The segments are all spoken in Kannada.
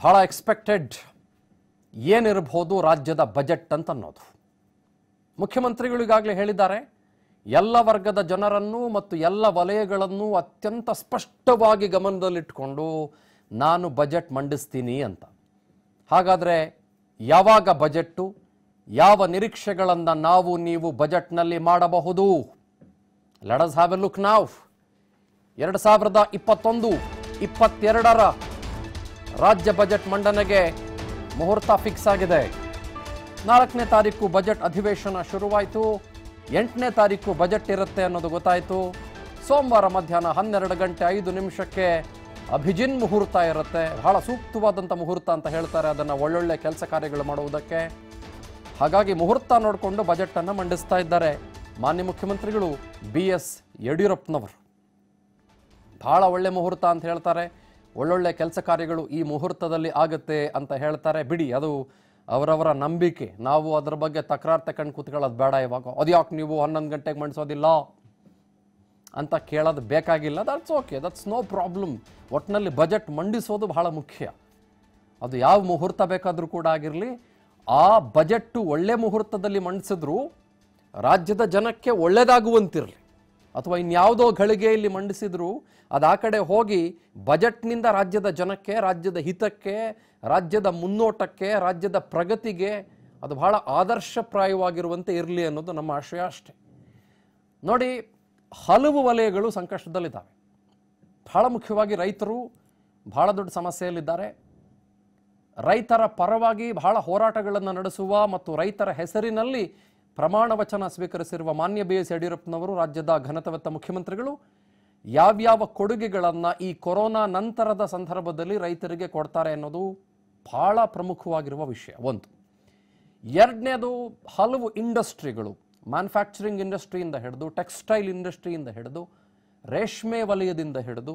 ಭಾಳ ಎಕ್ಸ್ಪೆಕ್ಟೆಡ್ ಏನಿರಬಹುದು ರಾಜ್ಯದ ಬಜೆಟ್ ಅಂತ ಅನ್ನೋದು ಮುಖ್ಯಮಂತ್ರಿಗಳಿಗಾಗಲೇ ಹೇಳಿದ್ದಾರೆ ಎಲ್ಲ ವರ್ಗದ ಜನರನ್ನು ಮತ್ತು ಎಲ್ಲ ವಲಯಗಳನ್ನು ಅತ್ಯಂತ ಸ್ಪಷ್ಟವಾಗಿ ಗಮನದಲ್ಲಿಟ್ಟುಕೊಂಡು ನಾನು ಬಜೆಟ್ ಮಂಡಿಸ್ತೀನಿ ಅಂತ ಹಾಗಾದರೆ ಯಾವಾಗ ಬಜೆಟ್ಟು ಯಾವ ನಿರೀಕ್ಷೆಗಳನ್ನು ನಾವು ನೀವು ಬಜೆಟ್ನಲ್ಲಿ ಮಾಡಬಹುದು ಲಡಸ್ ಹ್ಯಾವ್ ಎ ಲುಕ್ ನಾವ್ ಎರಡು ಸಾವಿರದ ಇಪ್ಪತ್ತೊಂದು ಇಪ್ಪತ್ತೆರಡರ ರಾಜ್ಯ ಬಜೆಟ್ ಮಂಡನೆಗೆ ಮುಹೂರ್ತ ಫಿಕ್ಸ್ ಆಗಿದೆ ನಾಲ್ಕನೇ ತಾರೀಕು ಬಜೆಟ್ ಅಧಿವೇಶನ ಶುರುವಾಯಿತು ಎಂಟನೇ ತಾರೀಕು ಬಜೆಟ್ ಇರುತ್ತೆ ಅನ್ನೋದು ಗೊತ್ತಾಯಿತು ಸೋಮವಾರ ಮಧ್ಯಾಹ್ನ ಹನ್ನೆರಡು ಗಂಟೆ ಐದು ನಿಮಿಷಕ್ಕೆ ಅಭಿಜಿನ್ ಮುಹೂರ್ತ ಇರುತ್ತೆ ಬಹಳ ಸೂಕ್ತವಾದಂಥ ಮುಹೂರ್ತ ಅಂತ ಹೇಳ್ತಾರೆ ಅದನ್ನು ಒಳ್ಳೊಳ್ಳೆ ಕೆಲಸ ಕಾರ್ಯಗಳು ಮಾಡುವುದಕ್ಕೆ ಹಾಗಾಗಿ ಮುಹೂರ್ತ ನೋಡಿಕೊಂಡು ಬಜೆಟನ್ನು ಮಂಡಿಸ್ತಾ ಇದ್ದಾರೆ ಮಾನ್ಯ ಮುಖ್ಯಮಂತ್ರಿಗಳು ಬಿ ಎಸ್ ಯಡಿಯೂರಪ್ಪನವರು ಭಾಳ ಒಳ್ಳೆ ಮುಹೂರ್ತ ಅಂತ ಹೇಳ್ತಾರೆ ಒಳ್ಳೊಳ್ಳೆ ಕೆಲಸ ಕಾರ್ಯಗಳು ಈ ಮುಹೂರ್ತದಲ್ಲಿ ಆಗುತ್ತೆ ಅಂತ ಹೇಳ್ತಾರೆ ಬಿಡಿ ಅದು ಅವರವರ ನಂಬಿಕೆ ನಾವು ಅದರ ಬಗ್ಗೆ ತಕರಾರು ತಕೊಂಡು ಕೂತ್ಕೊಳ್ಳೋದು ಬೇಡ ಇವಾಗ ಯಾಕೆ ನೀವು ಹನ್ನೊಂದು ಗಂಟೆಗೆ ಮಣಿಸೋದಿಲ್ಲ ಅಂತ ಕೇಳೋದು ಬೇಕಾಗಿಲ್ಲ that's okay that's no problem ಒಟ್ಟಿನಲ್ಲಿ ಬಜೆಟ್ ಮಂಡಿಸೋದು ಬಹಳ ಮುಖ್ಯ ಅದು ಯಾವ ಮುಹೂರ್ತ ಬೇಕಾದರೂ ಕೂಡ ಆಗಿರಲಿ ಆ ಬಜೆಟ್ಟು ಒಳ್ಳೆ ಮುಹೂರ್ತದಲ್ಲಿ ಮಂಡಿಸಿದ್ರು ರಾಜ್ಯದ ಜನಕ್ಕೆ ಒಳ್ಳೆಯದಾಗುವಂತಿರಲಿ ಅಥವಾ ಇನ್ಯಾವುದೋ ಗಳಿಗೆಯಲ್ಲಿ ಮಂಡಿಸಿದ್ರು ಅದು ಆ ಕಡೆ ಹೋಗಿ ಬಜೆಟ್ನಿಂದ ರಾಜ್ಯದ ಜನಕ್ಕೆ ರಾಜ್ಯದ ಹಿತಕ್ಕೆ ರಾಜ್ಯದ ಮುನ್ನೋಟಕ್ಕೆ ರಾಜ್ಯದ ಪ್ರಗತಿಗೆ ಅದು ಬಹಳ ಆದರ್ಶಪ್ರಾಯವಾಗಿರುವಂತೆ ಇರಲಿ ಅನ್ನೋದು ನಮ್ಮ ಆಶಯ ಅಷ್ಟೆ ನೋಡಿ ಹಲವು ವಲಯಗಳು ಸಂಕಷ್ಟದಲ್ಲಿದ್ದಾವೆ ಬಹಳ ಮುಖ್ಯವಾಗಿ ರೈತರು ಬಹಳ ದೊಡ್ಡ ಸಮಸ್ಯೆಯಲ್ಲಿದ್ದಾರೆ ರೈತರ ಪರವಾಗಿ ಬಹಳ ಹೋರಾಟಗಳನ್ನು ನಡೆಸುವ ಮತ್ತು ರೈತರ ಹೆಸರಿನಲ್ಲಿ ಪ್ರಮಾಣ ವಚನ ಸ್ವೀಕರಿಸಿರುವ ಮಾನ್ಯ ಬಿ ಎಸ್ ಯಡಿಯೂರಪ್ಪನವರು ರಾಜ್ಯದ ಘನತವೆತ್ತ ಮುಖ್ಯಮಂತ್ರಿಗಳು ಯಾವ್ಯಾವ ಕೊಡುಗೆಗಳನ್ನು ಈ ಕೊರೋನಾ ನಂತರದ ಸಂದರ್ಭದಲ್ಲಿ ರೈತರಿಗೆ ಕೊಡ್ತಾರೆ ಅನ್ನೋದು ಬಹಳ ಪ್ರಮುಖವಾಗಿರುವ ವಿಷಯ ಒಂದು ಎರಡನೇದು ಹಲವು ಇಂಡಸ್ಟ್ರಿಗಳು ಮ್ಯಾನುಫ್ಯಾಕ್ಚರಿಂಗ್ ಇಂಡಸ್ಟ್ರಿಯಿಂದ ಹಿಡಿದು ಟೆಕ್ಸ್ಟೈಲ್ ಇಂಡಸ್ಟ್ರಿಯಿಂದ ಹಿಡಿದು ರೇಷ್ಮೆ ವಲಯದಿಂದ ಹಿಡಿದು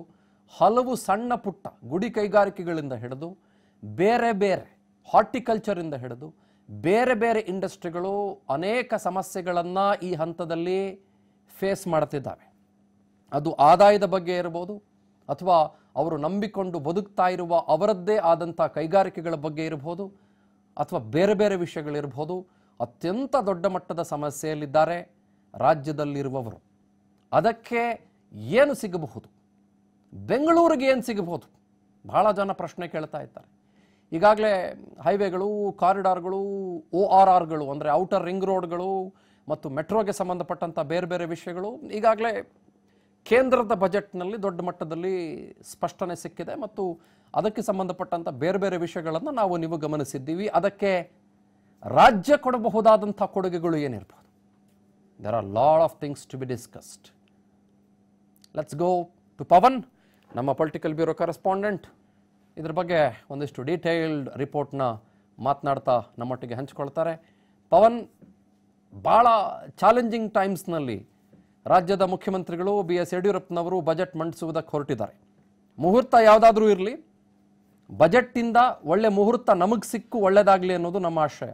ಹಲವು ಸಣ್ಣ ಪುಟ್ಟ ಗುಡಿ ಕೈಗಾರಿಕೆಗಳಿಂದ ಹಿಡಿದು ಬೇರೆ ಬೇರೆ ಹಾರ್ಟಿಕಲ್ಚರಿಂದ ಹಿಡಿದು ಬೇರೆ ಬೇರೆ ಇಂಡಸ್ಟ್ರಿಗಳು ಅನೇಕ ಸಮಸ್ಯೆಗಳನ್ನು ಈ ಹಂತದಲ್ಲಿ ಫೇಸ್ ಮಾಡ್ತಿದ್ದಾವೆ ಅದು ಆದಾಯದ ಬಗ್ಗೆ ಇರ್ಬೋದು ಅಥವಾ ಅವರು ನಂಬಿಕೊಂಡು ಬದುಕ್ತಾ ಇರುವ ಅವರದ್ದೇ ಆದಂಥ ಕೈಗಾರಿಕೆಗಳ ಬಗ್ಗೆ ಇರ್ಬೋದು ಅಥವಾ ಬೇರೆ ಬೇರೆ ವಿಷಯಗಳಿರ್ಬೋದು ಅತ್ಯಂತ ದೊಡ್ಡ ಮಟ್ಟದ ಸಮಸ್ಯೆಯಲ್ಲಿದ್ದಾರೆ ರಾಜ್ಯದಲ್ಲಿರುವವರು ಅದಕ್ಕೆ ಏನು ಸಿಗಬಹುದು ಬೆಂಗಳೂರಿಗೆ ಏನು ಸಿಗಬಹುದು ಬಹಳ ಜನ ಪ್ರಶ್ನೆ ಕೇಳ್ತಾ ಇದ್ದಾರೆ ಈಗಾಗಲೇ ಹೈವೇಗಳು ಕಾರಿಡಾರ್ಗಳು ಓ ಆರ್ ಆರ್ಗಳು ಅಂದರೆ ಔಟರ್ ರಿಂಗ್ ರೋಡ್ಗಳು ಮತ್ತು ಮೆಟ್ರೋಗೆ ಸಂಬಂಧಪಟ್ಟಂಥ ಬೇರೆ ಬೇರೆ ವಿಷಯಗಳು ಈಗಾಗಲೇ ಕೇಂದ್ರದ ಬಜೆಟ್ನಲ್ಲಿ ದೊಡ್ಡ ಮಟ್ಟದಲ್ಲಿ ಸ್ಪಷ್ಟನೆ ಸಿಕ್ಕಿದೆ ಮತ್ತು ಅದಕ್ಕೆ ಸಂಬಂಧಪಟ್ಟಂಥ ಬೇರೆ ಬೇರೆ ವಿಷಯಗಳನ್ನು ನಾವು ನೀವು ಗಮನಿಸಿದ್ದೀವಿ ಅದಕ್ಕೆ ರಾಜ್ಯ ಕೊಡಬಹುದಾದಂಥ ಕೊಡುಗೆಗಳು ಏನಿರ್ಬೋದು there are lot of things to be discussed let's go to Pavan ನಮ್ಮ ಪೊಲಿಟಿಕಲ್ ಬ್ಯೂರೋ ಕರೆಸ್ಪಾಂಡೆಂಟ್ ಇದರ ಬಗ್ಗೆ ಒಂದಿಷ್ಟು ಡೀಟೇಲ್ಡ್ ರಿಪೋರ್ಟ್ನ ಮಾತನಾಡ್ತಾ ನಮ್ಮೊಟ್ಟಿಗೆ ಹಂಚಿಕೊಳ್ತಾರೆ ಪವನ್ ಭಾಳ ಚಾಲೆಂಜಿಂಗ್ ಟೈಮ್ಸ್ನಲ್ಲಿ ರಾಜ್ಯದ ಮುಖ್ಯಮಂತ್ರಿಗಳು ಬಿ ಎಸ್ ಯಡಿಯೂರಪ್ಪನವರು ಬಜೆಟ್ ಮಂಡಿಸುವುದಕ್ಕೆ ಹೊರಟಿದ್ದಾರೆ ಮುಹೂರ್ತ ಯಾವುದಾದ್ರೂ ಇರಲಿ ಬಜೆಟ್ಟಿಂದ ಒಳ್ಳೆ ಮುಹೂರ್ತ ನಮಗೆ ಸಿಕ್ಕು ಒಳ್ಳೆಯದಾಗಲಿ ಅನ್ನೋದು ನಮ್ಮ ಆಶಯ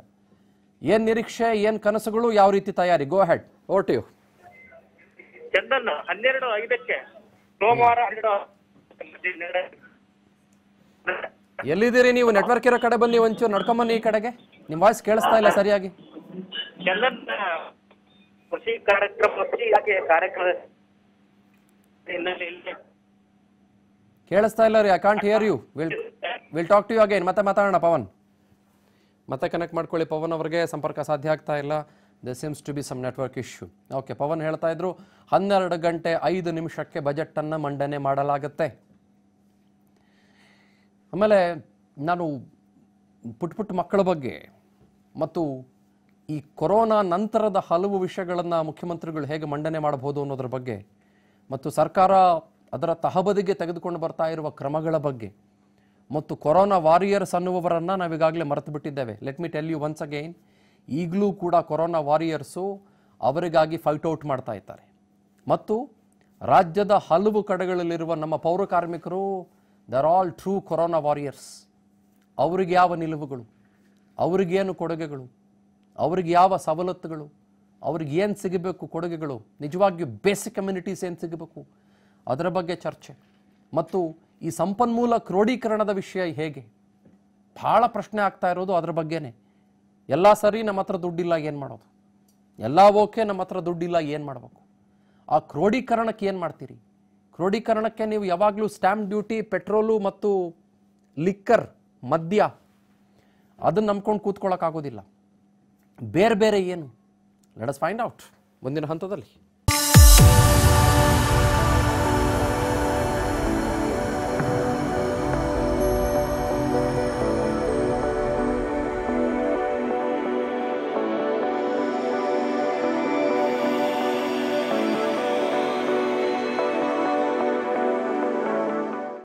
ಏನು ನಿರೀಕ್ಷೆ ಏನು ಕನಸುಗಳು ಯಾವ ರೀತಿ ತಯಾರಿ go ahead over to you Chandan ಹನ್ನೆರಡು ಐದಕ್ಕೆ ಸೋಮವಾರ ಹನ್ನೆರಡು ಎಲ್ಲಿದ್ದೀರಿ ನೀವು ನೆಟ್ವರ್ಕ್ ಇರೋ ಕಡೆ ಬನ್ನಿ ಒಂಚೂರು ನಡ್ಕೊಂಬನ್ನಿ ಈ ಕಡೆಗೆ ನಿಮ್ ವಾಯ್ಸ್ ಕೇಳಿಸ್ತಾ ಇಲ್ಲ ಸರಿಯಾಗಿ ಕೇಳಿಸ್ತಾ ಇಲ್ಲ ರೀ I can't hear you will will talk to you again ಮತ್ತೆ ಮಾತಾಡೋಣ ಪವನ್ ಮತ್ತೆ ಕನೆಕ್ಟ್ ಮಾಡ್ಕೊಳ್ಳಿ ಪವನ್ ಅವರಿಗೆ ಸಂಪರ್ಕ ಸಾಧ್ಯ ಆಗ್ತಾ ಇಲ್ಲ the seems to be some network issue okay Pavan ಹೇಳ್ತಾ ಇದ್ರು ಹನ್ನೆರಡು ಗಂಟೆ ಐದು ನಿಮಿಷಕ್ಕೆ ಬಜೆಟ್ ಅನ್ನ ಮಂಡನೆ ಮಾಡಲಾಗುತ್ತೆ ಆಮೇಲೆ ನಾನು ಪುಟ್ ಪುಟ್ಟ ಮಕ್ಕಳ ಬಗ್ಗೆ ಮತ್ತು ಈ ಕೊರೋನಾ ನಂತರದ ಹಲವು ವಿಷಯಗಳನ್ನು ಮುಖ್ಯಮಂತ್ರಿಗಳು ಹೇಗೆ ಮಂಡನೆ ಮಾಡಬಹುದು ಅನ್ನೋದ್ರ ಬಗ್ಗೆ ಮತ್ತು ಸರ್ಕಾರ ಅದರ ತಹಬದಿಗೆ ತೆಗೆದುಕೊಂಡು ಬರ್ತಾ ಇರುವ ಕ್ರಮಗಳ ಬಗ್ಗೆ ಮತ್ತು ಕೊರೋನಾ ವಾರಿಯರ್ಸ್ ಅನ್ನುವರನ್ನು ನಾವೀಗಾಗಲೇ ಮರೆತು ಬಿಟ್ಟಿದ್ದೇವೆ let me tell you once again ಈಗಲೂ ಕೂಡ ಕೊರೋನಾ ವಾರಿಯರ್ಸು ಅವರಿಗಾಗಿ ಫೈಟ್ ಔಟ್ ಮಾಡ್ತಾ ಇದ್ದಾರೆ ಮತ್ತು ರಾಜ್ಯದ ಹಲವು ಕಡೆಗಳಲ್ಲಿರುವ ನಮ್ಮ ಪೌರ ಕಾರ್ಮಿಕರು they're all true corona warriors ಅವ್ರಿಗೆ ಯಾವ ನಿಲುವುಗಳು ಅವ್ರಿಗೇನು ಕೊಡುಗೆಗಳು ಅವ್ರಿಗೆ ಯಾವ ಸವಲತ್ತುಗಳು ಅವ್ರಿಗೆ ಏನು ಸಿಗಬೇಕು ಕೊಡುಗೆಗಳು ನಿಜವಾಗಿಯೂ ಬೇಸಿಕ್ ಕಮ್ಯುನಿಟೀಸ್ ಏನು ಸಿಗಬೇಕು ಅದರ ಬಗ್ಗೆ ಚರ್ಚೆ ಮತ್ತು ಈ ಸಂಪನ್ಮೂಲ ಕ್ರೋಢೀಕರಣದ ವಿಷಯ ಹೇಗೆ ಭಾಳ ಪ್ರಶ್ನೆ ಆಗ್ತಾ ಇರೋದು ಅದರ ಬಗ್ಗೆನೆ ಎಲ್ಲ ಸರಿ ನಮ್ಮ ಹತ್ರ ದುಡ್ಡಿಲ್ಲ ಏನು ಮಾಡೋದು ಎಲ್ಲ ಓಕೆ ನಮ್ಮ ಹತ್ರ ದುಡ್ಡಿಲ್ಲ ಏನು ಮಾಡಬೇಕು ಆ ಕ್ರೋಢೀಕರಣಕ್ಕೆ ಏನು ಮಾಡ್ತೀರಿ ಕ್ರೋಢೀಕರಣಕ್ಕೆ ನೀವು ಯಾವಾಗಲೂ ಸ್ಟ್ಯಾಂಪ್ ಡ್ಯೂಟಿ ಪೆಟ್ರೋಲು ಮತ್ತು ಲಿಕ್ಕರ್ ಮದ್ಯ ಅದನ್ನು ನಂಬ್ಕೊಂಡು ಕೂತ್ಕೊಳ್ಳೋಕ್ಕಾಗೋದಿಲ್ಲ ಬೇರೆ ಬೇರೆ ಏನು ಲೆಟ್ ಅಸ್ ಫೈಂಡ್ ಔಟ್ ಮುಂದಿನ ಹಂತದಲ್ಲಿ